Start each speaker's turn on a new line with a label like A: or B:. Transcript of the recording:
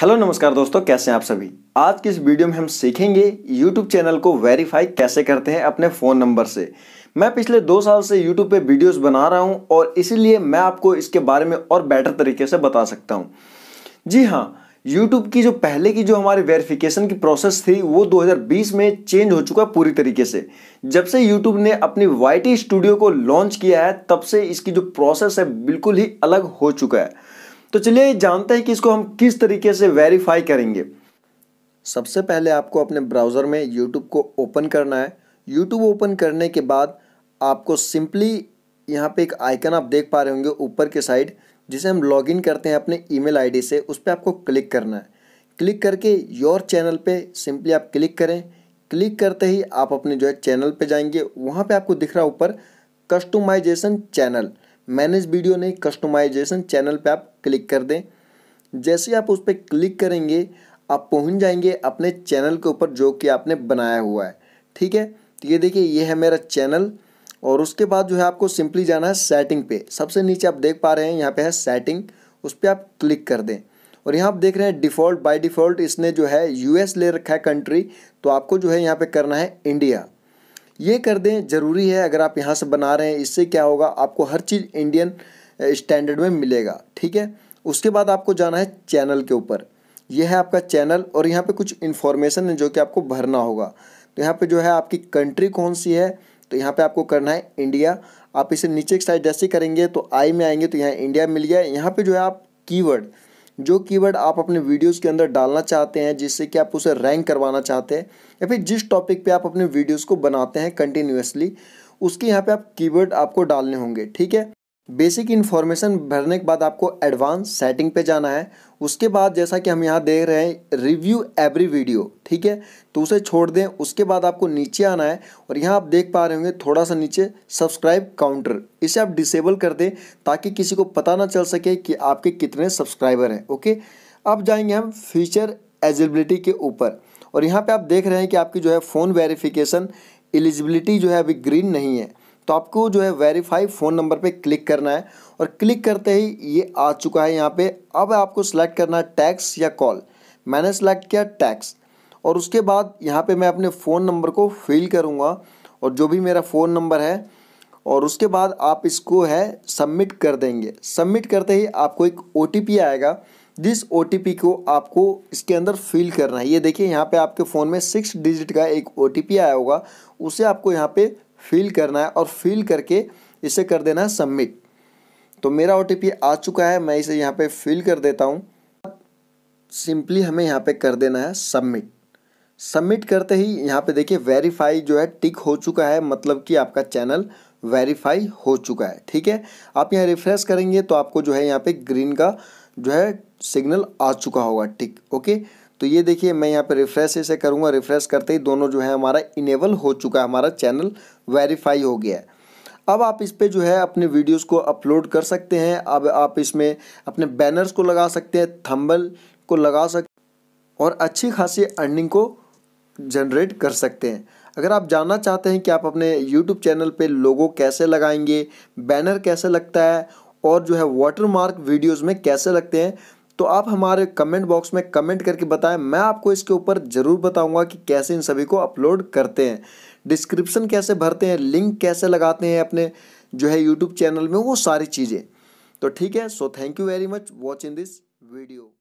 A: hello नमस्कार दोस्तों कैसे हैं आप सभी आज की इस वीडियो में हम सीखेंगे यूट्यूब चैनल को वेरीफाई कैसे करते हैं अपने फ़ोन नंबर से मैं पिछले दो साल से यूट्यूब पे वीडियोस बना रहा हूं और इसीलिए मैं आपको इसके बारे में और बेटर तरीके से बता सकता हूं जी हां यूट्यूब की जो पहले की जो हमारी वेरिफिकेशन की प्रोसेस थी वो दो में चेंज हो चुका है पूरी तरीके से जब से यूट्यूब ने अपनी वाई स्टूडियो को लॉन्च किया है तब से इसकी जो प्रोसेस है बिल्कुल ही अलग हो चुका है तो चलिए जानते हैं कि इसको हम किस तरीके से वेरीफाई करेंगे सबसे पहले आपको अपने ब्राउज़र में यूट्यूब को ओपन करना है यूट्यूब ओपन करने के बाद आपको सिंपली यहाँ पे एक आइकन आप देख पा रहे होंगे ऊपर के साइड जिसे हम लॉगिन करते हैं अपने ईमेल आईडी से उस पर आपको क्लिक करना है क्लिक करके योर चैनल पे सिंपली आप क्लिक करें क्लिक करते ही आप अपने जो है चैनल पे जाएंगे वहाँ पे आपको दिख रहा ऊपर कस्टमाइजेशन चैनल मैनेज वीडियो नहीं कस्टमाइजेशन चैनल पे आप क्लिक कर दें जैसे आप उस पर क्लिक करेंगे आप पहुंच जाएंगे अपने चैनल के ऊपर जो कि आपने बनाया हुआ है ठीक है तो ये देखिए ये है मेरा चैनल और उसके बाद जो है आपको सिंपली जाना है सेटिंग पे सबसे नीचे आप देख पा रहे हैं यहाँ पे है सेटिंग उस पर आप क्लिक कर दें और यहाँ आप देख रहे हैं डिफ़ॉल्ट बाय डिफ़ॉल्ट इसने जो है यूएस ले रखा है कंट्री तो आपको जो है यहाँ पे करना है इंडिया ये कर दें ज़रूरी है अगर आप यहाँ से बना रहे हैं इससे क्या होगा आपको हर चीज़ इंडियन स्टैंडर्ड में मिलेगा ठीक है उसके बाद आपको जाना है चैनल के ऊपर यह है आपका चैनल और यहाँ पे कुछ इन्फॉर्मेशन है जो कि आपको भरना होगा तो यहाँ पे जो है आपकी कंट्री कौन सी है तो यहाँ पे आपको करना है इंडिया आप इसे नीचे की साइड जैसे करेंगे तो आई में आएंगे तो यहाँ इंडिया मिल गया यहाँ पे जो है आप कीवर्ड जो कीवर्ड आप अपने वीडियोस के अंदर डालना चाहते हैं जिससे कि आप उसे रैंक करवाना चाहते हैं या फिर जिस टॉपिक पे आप अपने वीडियोस को बनाते हैं कंटिन्यूसली उसके यहाँ पे आप कीवर्ड आपको डालने होंगे ठीक है बेसिक इन्फॉर्मेशन भरने के बाद आपको एडवांस सेटिंग पे जाना है उसके बाद जैसा कि हम यहाँ देख रहे हैं रिव्यू एवरी वीडियो ठीक है तो उसे छोड़ दें उसके बाद आपको नीचे आना है और यहाँ आप देख पा रहे होंगे थोड़ा सा नीचे सब्सक्राइब काउंटर इसे आप डिसेबल कर दें ताकि किसी को पता ना चल सके कि आपके कितने सब्सक्राइबर हैं ओके अब जाएंगे हम फीचर एलिजिबिलिटी के ऊपर और यहाँ पर आप देख रहे हैं कि आपकी जो है फ़ोन वेरीफिकेशन एलिजिबिलिटी जो है अभी ग्रीन नहीं है तो आपको जो है वेरीफाई फ़ोन नंबर पे क्लिक करना है और क्लिक करते ही ये आ चुका है यहाँ पे अब आपको सेलेक्ट करना है टैक्स या कॉल मैंने सेलेक्ट किया टैक्स और उसके बाद यहाँ पे मैं अपने फ़ोन नंबर को फिल करूँगा और जो भी मेरा फ़ोन नंबर है और उसके बाद आप इसको है सबमिट कर देंगे सबमिट करते ही आपको एक ओ आएगा जिस ओ को आपको इसके अंदर फिल करना है ये देखिए यहाँ पे आपके फ़ोन में सिक्स डिजिट का एक ओ आया होगा उसे आपको यहाँ पे फिल करना है और फिल करके इसे कर देना है सबमिट तो मेरा ओ आ चुका है मैं इसे यहाँ पे फिल कर देता हूँ सिंपली हमें यहाँ पे कर देना है सबमिट सबमिट करते ही यहाँ पे देखिए वेरीफाई जो है टिक हो चुका है मतलब कि आपका चैनल वेरीफाई हो चुका है ठीक है आप यहाँ रिफ्रेश करेंगे तो आपको जो है यहाँ पे ग्रीन का जो है सिग्नल आ चुका होगा टिक ओके तो ये देखिए मैं यहाँ पे रिफ़्रेश इसे करूँगा रिफ़्रेश करते ही दोनों जो है हमारा इनेबल हो चुका है हमारा चैनल वेरीफाई हो गया है अब आप इस पर जो है अपने वीडियोस को अपलोड कर सकते हैं अब आप इसमें अपने बैनर्स को लगा सकते हैं थंबल को लगा सकते और अच्छी खासी अर्निंग को जनरेट कर सकते हैं अगर आप जानना चाहते हैं कि आप अपने यूट्यूब चैनल पे लोगो कैसे लगाएंगे बैनर कैसे लगता है और जो है वाटरमार्क वीडियोस में कैसे लगते हैं तो आप हमारे कमेंट बॉक्स में कमेंट करके बताएं मैं आपको इसके ऊपर ज़रूर बताऊंगा कि कैसे इन सभी को अपलोड करते हैं डिस्क्रिप्शन कैसे भरते हैं लिंक कैसे लगाते हैं अपने जो है यूट्यूब चैनल में वो सारी चीज़ें तो ठीक है so thank you very much watching this video